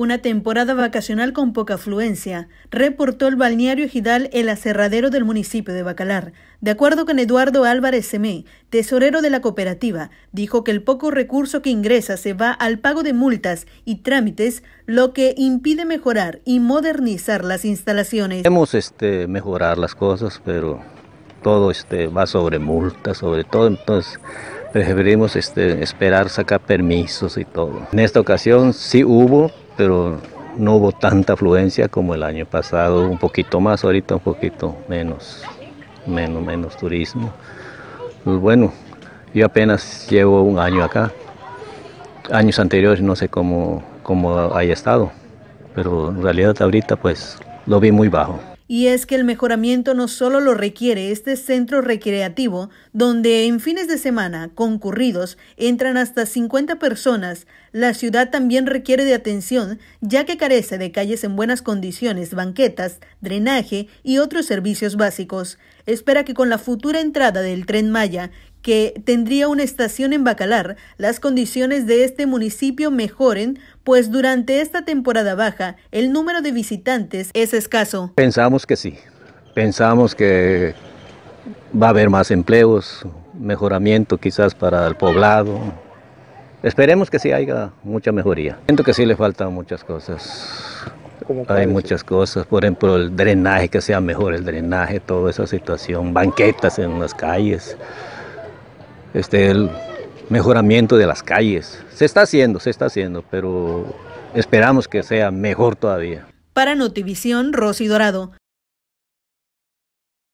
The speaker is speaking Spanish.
Una temporada vacacional con poca afluencia, reportó el balneario Gidal el Acerradero del municipio de Bacalar. De acuerdo con Eduardo Álvarez Semé, tesorero de la cooperativa, dijo que el poco recurso que ingresa se va al pago de multas y trámites, lo que impide mejorar y modernizar las instalaciones. Hemos este, mejorar las cosas, pero todo este, va sobre multas, sobre todo, entonces preferimos este, esperar sacar permisos y todo. En esta ocasión sí hubo, pero no hubo tanta afluencia como el año pasado, un poquito más, ahorita un poquito menos, menos, menos turismo. Pues bueno, yo apenas llevo un año acá. Años anteriores no sé cómo, cómo haya estado, pero en realidad ahorita pues lo vi muy bajo. Y es que el mejoramiento no solo lo requiere este centro recreativo, donde en fines de semana concurridos entran hasta 50 personas, la ciudad también requiere de atención, ya que carece de calles en buenas condiciones, banquetas, drenaje y otros servicios básicos espera que con la futura entrada del tren Maya, que tendría una estación en Bacalar, las condiciones de este municipio mejoren, pues durante esta temporada baja el número de visitantes es escaso. Pensamos que sí, pensamos que va a haber más empleos, mejoramiento quizás para el poblado. Esperemos que sí haya mucha mejoría. Siento que sí le faltan muchas cosas. Hay muchas cosas, por ejemplo, el drenaje, que sea mejor el drenaje, toda esa situación, banquetas en las calles, este, el mejoramiento de las calles. Se está haciendo, se está haciendo, pero esperamos que sea mejor todavía. Para Notivisión, Rosy Dorado.